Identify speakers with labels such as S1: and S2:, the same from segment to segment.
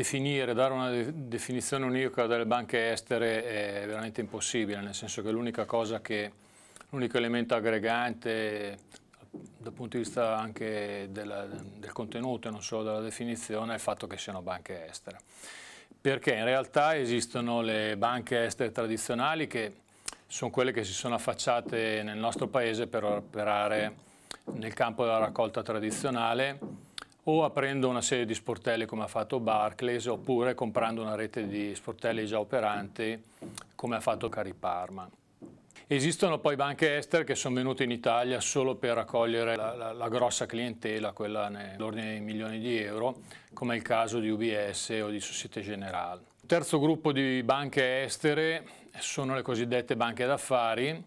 S1: definire, dare una definizione unica delle banche estere è veramente impossibile, nel senso che l'unica cosa che, l'unico elemento aggregante dal punto di vista anche della, del contenuto e non solo della definizione è il fatto che siano banche estere. Perché in realtà esistono le banche estere tradizionali che sono quelle che si sono affacciate nel nostro paese per operare nel campo della raccolta tradizionale o aprendo una serie di sportelli come ha fatto Barclays oppure comprando una rete di sportelli già operanti come ha fatto Cariparma. Esistono poi banche estere che sono venute in Italia solo per accogliere la, la, la grossa clientela, quella nell'ordine di milioni di euro, come il caso di UBS o di Societe Generale. Il terzo gruppo di banche estere sono le cosiddette banche d'affari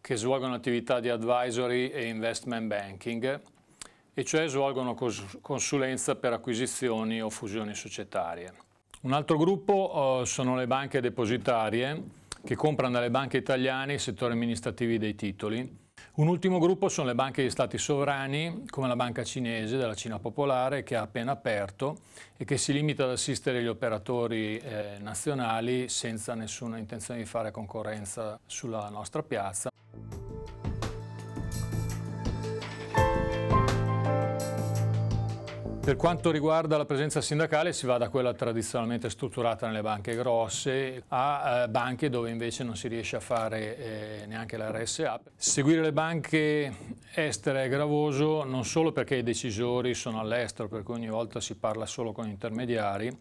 S1: che svolgono attività di advisory e investment banking e cioè svolgono consulenza per acquisizioni o fusioni societarie. Un altro gruppo eh, sono le banche depositarie che comprano dalle banche italiane i settori amministrativi dei titoli. Un ultimo gruppo sono le banche di stati sovrani, come la banca cinese della Cina Popolare, che ha appena aperto e che si limita ad assistere gli operatori eh, nazionali senza nessuna intenzione di fare concorrenza sulla nostra piazza. Per quanto riguarda la presenza sindacale si va da quella tradizionalmente strutturata nelle banche grosse a eh, banche dove invece non si riesce a fare eh, neanche la RSA. Seguire le banche estere è gravoso non solo perché i decisori sono all'estero, per cui ogni volta si parla solo con intermediari,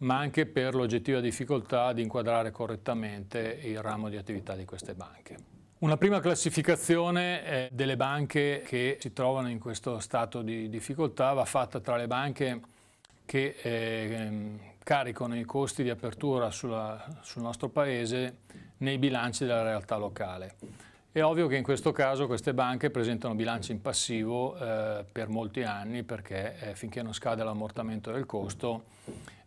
S1: ma anche per l'oggettiva difficoltà di inquadrare correttamente il ramo di attività di queste banche. Una prima classificazione eh, delle banche che si trovano in questo stato di difficoltà va fatta tra le banche che eh, caricano i costi di apertura sulla, sul nostro paese nei bilanci della realtà locale. È ovvio che in questo caso queste banche presentano bilanci in passivo eh, per molti anni perché eh, finché non scade l'ammortamento del costo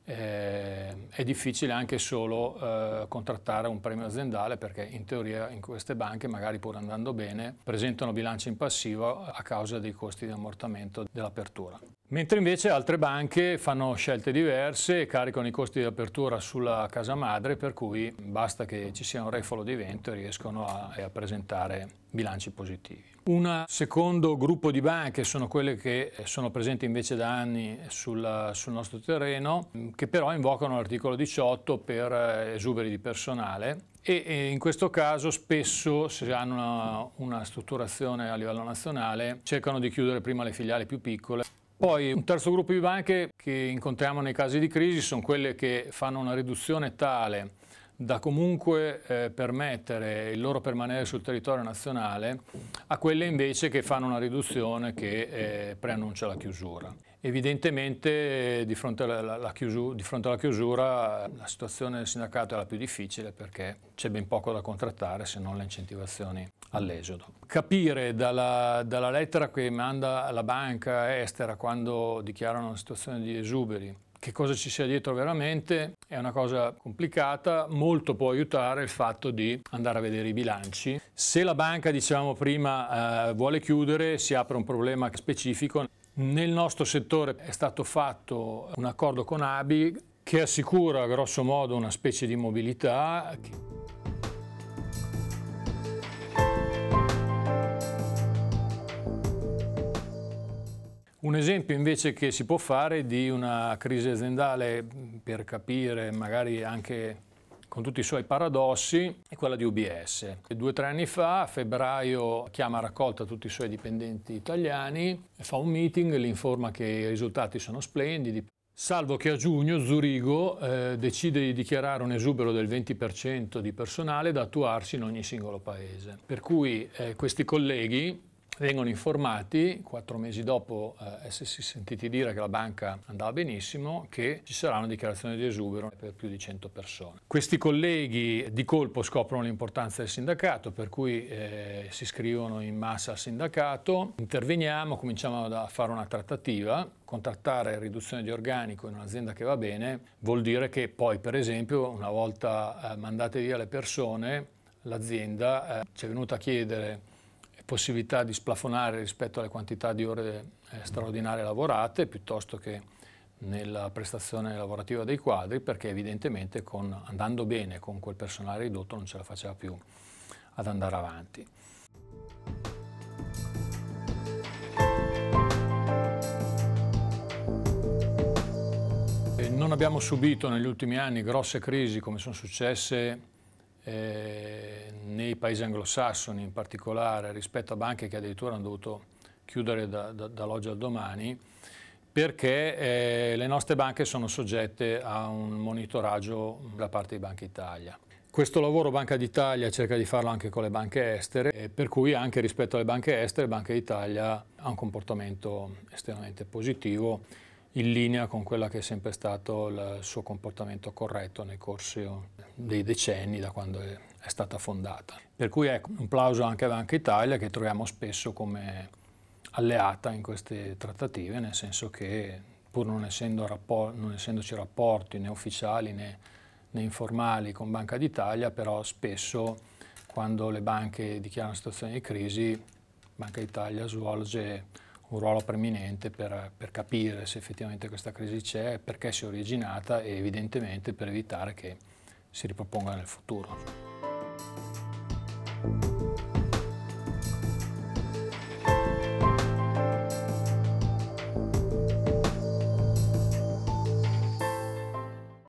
S1: eh, è difficile anche solo eh, contrattare un premio aziendale perché in teoria in queste banche, magari pur andando bene, presentano bilanci in passivo a causa dei costi di ammortamento dell'apertura. Mentre invece altre banche fanno scelte diverse e caricano i costi di apertura sulla casa madre, per cui basta che ci sia un refolo di vento e riescono a, a presentare bilanci positivi. Un secondo gruppo di banche sono quelle che sono presenti invece da anni sulla, sul nostro terreno, che però invocano l'articolo 18 per esuberi di personale e in questo caso spesso se hanno una, una strutturazione a livello nazionale cercano di chiudere prima le filiali più piccole poi un terzo gruppo di banche che incontriamo nei casi di crisi sono quelle che fanno una riduzione tale da comunque eh, permettere il loro permanere sul territorio nazionale a quelle invece che fanno una riduzione che eh, preannuncia la chiusura. Evidentemente di fronte alla, alla chiusura, di fronte alla, chiusura, la situazione del sindacato è la più difficile perché c'è ben poco da contrattare se non le incentivazioni all'esodo. Capire dalla, dalla lettera che manda la banca estera quando dichiarano una situazione di esuberi che cosa ci sia dietro veramente è una cosa complicata, molto può aiutare il fatto di andare a vedere i bilanci. Se la banca, diciamo prima, eh, vuole chiudere, si apre un problema specifico nel nostro settore è stato fatto un accordo con ABI che assicura grosso modo una specie di mobilità. Un esempio invece che si può fare di una crisi aziendale per capire magari anche con tutti i suoi paradossi, è quella di UBS. Due o tre anni fa, a febbraio, chiama a raccolta tutti i suoi dipendenti italiani, fa un meeting, li informa che i risultati sono splendidi, Salvo che a giugno Zurigo eh, decide di dichiarare un esubero del 20% di personale da attuarsi in ogni singolo paese. Per cui eh, questi colleghi vengono informati, quattro mesi dopo eh, essersi sentiti dire che la banca andava benissimo, che ci sarà una dichiarazione di esubero per più di 100 persone. Questi colleghi di colpo scoprono l'importanza del sindacato, per cui eh, si iscrivono in massa al sindacato, interveniamo, cominciamo a fare una trattativa, contrattare riduzione di organico in un'azienda che va bene vuol dire che poi per esempio una volta eh, mandate via le persone, l'azienda eh, ci è venuta a chiedere possibilità di splafonare rispetto alle quantità di ore eh, straordinarie lavorate piuttosto che nella prestazione lavorativa dei quadri perché evidentemente con, andando bene con quel personale ridotto non ce la faceva più ad andare avanti. non abbiamo subito negli ultimi anni grosse crisi come sono successe eh, nei paesi anglosassoni in particolare rispetto a banche che addirittura hanno dovuto chiudere da, da, dall'oggi al domani perché eh, le nostre banche sono soggette a un monitoraggio da parte di Banca Italia. Questo lavoro Banca d'Italia cerca di farlo anche con le banche estere, eh, per cui anche rispetto alle banche estere Banca d'Italia ha un comportamento estremamente positivo in linea con quello che è sempre stato il suo comportamento corretto nel corso oh, dei decenni da quando è, è stata fondata. Per cui ecco, un plauso anche a Banca Italia che troviamo spesso come alleata in queste trattative, nel senso che pur non, essendo rapport- non essendoci rapporti né ufficiali né, né informali con Banca d'Italia, però spesso quando le banche dichiarano situazioni di crisi, Banca d'Italia svolge un ruolo preminente per, per, capire se effettivamente questa crisi c'è, perché si è originata e evidentemente per evitare che si riproponga nel futuro.